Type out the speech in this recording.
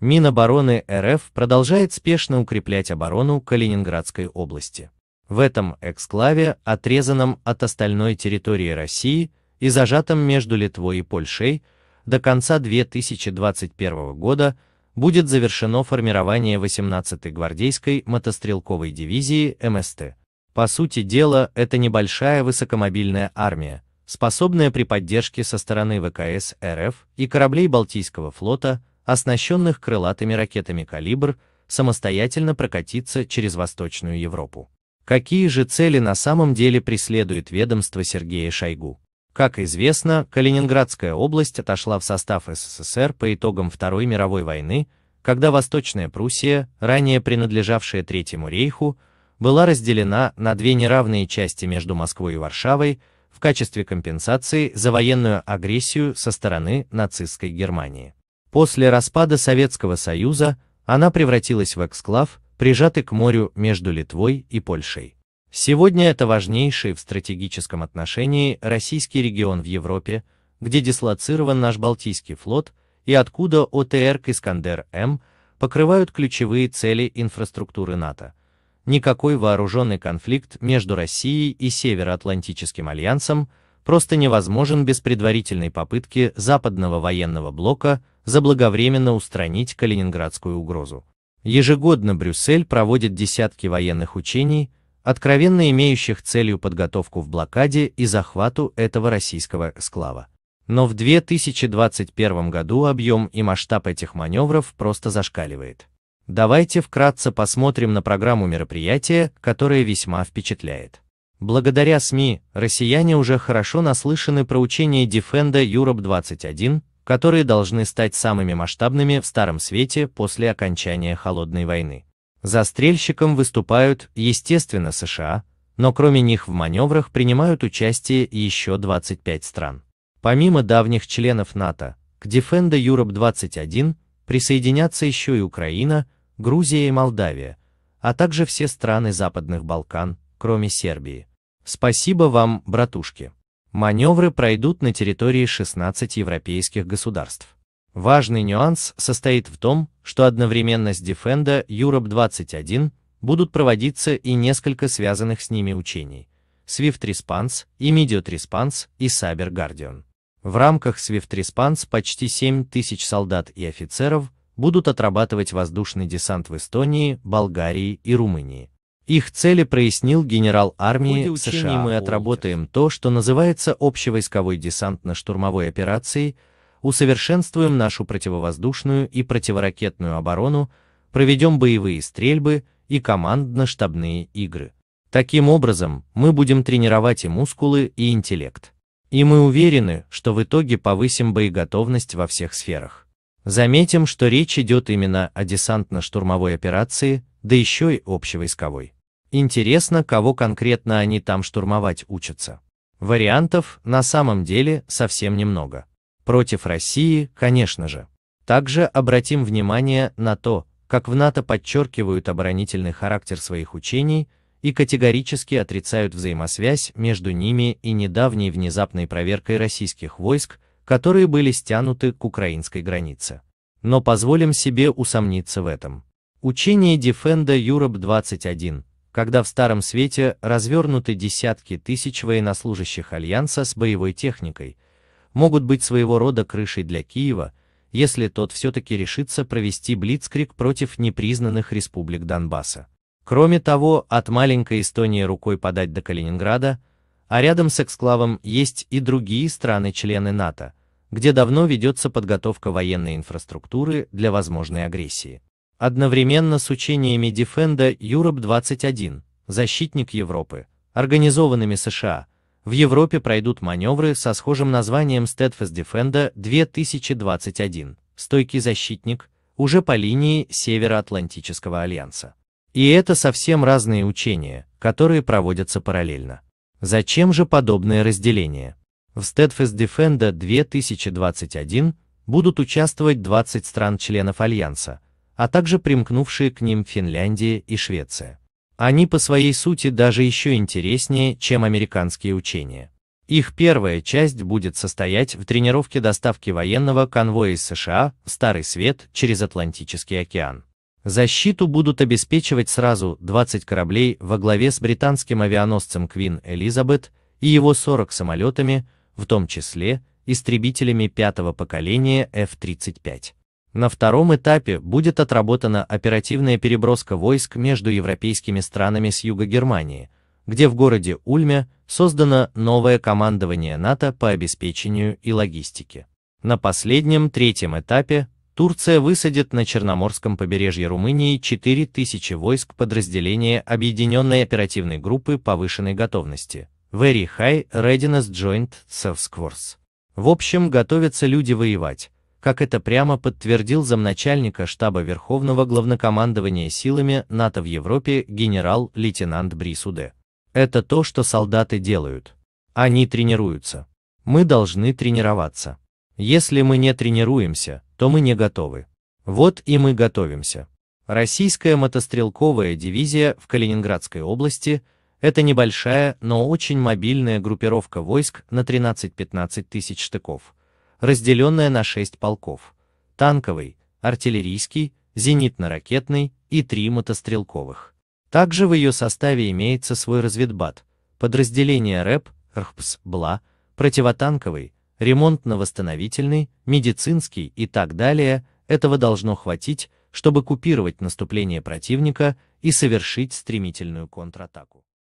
Минобороны РФ продолжает спешно укреплять оборону Калининградской области. В этом эксклаве, отрезанном от остальной территории России и зажатом между Литвой и Польшей, до конца 2021 года будет завершено формирование 18-й гвардейской мотострелковой дивизии МСТ. По сути дела, это небольшая высокомобильная армия, способная при поддержке со стороны ВКС РФ и кораблей Балтийского флота оснащенных крылатыми ракетами «Калибр», самостоятельно прокатиться через Восточную Европу. Какие же цели на самом деле преследует ведомство Сергея Шойгу? Как известно, Калининградская область отошла в состав СССР по итогам Второй мировой войны, когда Восточная Пруссия, ранее принадлежавшая Третьему рейху, была разделена на две неравные части между Москвой и Варшавой в качестве компенсации за военную агрессию со стороны нацистской Германии. После распада Советского Союза она превратилась в эксклав, прижатый к морю между Литвой и Польшей. Сегодня это важнейший в стратегическом отношении российский регион в Европе, где дислоцирован наш Балтийский флот и откуда ОТР к Искандер-М покрывают ключевые цели инфраструктуры НАТО. Никакой вооруженный конфликт между Россией и Североатлантическим альянсом просто невозможен без предварительной попытки западного военного блока заблаговременно устранить калининградскую угрозу. Ежегодно Брюссель проводит десятки военных учений, откровенно имеющих целью подготовку в блокаде и захвату этого российского склава. Но в 2021 году объем и масштаб этих маневров просто зашкаливает. Давайте вкратце посмотрим на программу мероприятия, которая весьма впечатляет. Благодаря СМИ, россияне уже хорошо наслышаны про учение Defender Europe 21, которые должны стать самыми масштабными в Старом Свете после окончания Холодной войны. Застрельщиком выступают, естественно, США, но кроме них в маневрах принимают участие еще 25 стран. Помимо давних членов НАТО, к Defend Europe 21 присоединятся еще и Украина, Грузия и Молдавия, а также все страны Западных Балкан, кроме Сербии. Спасибо вам, братушки. Маневры пройдут на территории 16 европейских государств. Важный нюанс состоит в том, что одновременно с Defenda Europe 21 будут проводиться и несколько связанных с ними учений – Swift Response, Immediate Response и Cyber Guardian. В рамках Swift Response почти 7 тысяч солдат и офицеров будут отрабатывать воздушный десант в Эстонии, Болгарии и Румынии – их цели прояснил генерал армии в США. Учений мы отработаем то, что называется общевойсковой десантно-штурмовой операцией, усовершенствуем нашу противовоздушную и противоракетную оборону, проведем боевые стрельбы и командно-штабные игры. Таким образом, мы будем тренировать и мускулы, и интеллект. И мы уверены, что в итоге повысим боеготовность во всех сферах. Заметим, что речь идет именно о десантно-штурмовой операции, да еще и общевойсковой. Интересно, кого конкретно они там штурмовать учатся. Вариантов на самом деле совсем немного. Против России, конечно же. Также обратим внимание на то, как в НАТО подчеркивают оборонительный характер своих учений и категорически отрицают взаимосвязь между ними и недавней внезапной проверкой российских войск, которые были стянуты к украинской границе. Но позволим себе усомниться в этом. Учение Defenda Europe 21 когда в Старом Свете развернуты десятки тысяч военнослужащих Альянса с боевой техникой, могут быть своего рода крышей для Киева, если тот все-таки решится провести блицкрик против непризнанных республик Донбасса. Кроме того, от маленькой Эстонии рукой подать до Калининграда, а рядом с эксклавом есть и другие страны-члены НАТО, где давно ведется подготовка военной инфраструктуры для возможной агрессии. Одновременно с учениями Defenda Europe 21, защитник Европы, организованными США, в Европе пройдут маневры со схожим названием Steadfast Defender 2021, стойкий защитник, уже по линии Североатлантического альянса. И это совсем разные учения, которые проводятся параллельно. Зачем же подобное разделение? В Steadfast Defender 2021 будут участвовать 20 стран-членов Альянса, а также примкнувшие к ним Финляндия и Швеция. Они по своей сути даже еще интереснее, чем американские учения. Их первая часть будет состоять в тренировке доставки военного конвоя из США в Старый Свет через Атлантический океан. Защиту будут обеспечивать сразу 20 кораблей во главе с британским авианосцем «Квин Элизабет» и его 40 самолетами, в том числе истребителями пятого поколения F-35. На втором этапе будет отработана оперативная переброска войск между европейскими странами с юга Германии, где в городе Ульме создано новое командование НАТО по обеспечению и логистике. На последнем третьем этапе Турция высадит на Черноморском побережье Румынии 4000 войск подразделения Объединенной оперативной группы повышенной готовности Very High Readiness Joint Self Force. В общем, готовятся люди воевать, как это прямо подтвердил замначальника штаба Верховного главнокомандования силами НАТО в Европе генерал-лейтенант Брисуде. Это то, что солдаты делают. Они тренируются. Мы должны тренироваться. Если мы не тренируемся, то мы не готовы. Вот и мы готовимся. Российская мотострелковая дивизия в Калининградской области – это небольшая, но очень мобильная группировка войск на 13-15 тысяч штыков – разделенная на шесть полков – танковый, артиллерийский, зенитно-ракетный и три мотострелковых. Также в ее составе имеется свой разведбат, подразделение РЭП, РХПС, БЛА, противотанковый, ремонтно-восстановительный, медицинский и так далее, этого должно хватить, чтобы купировать наступление противника и совершить стремительную контратаку.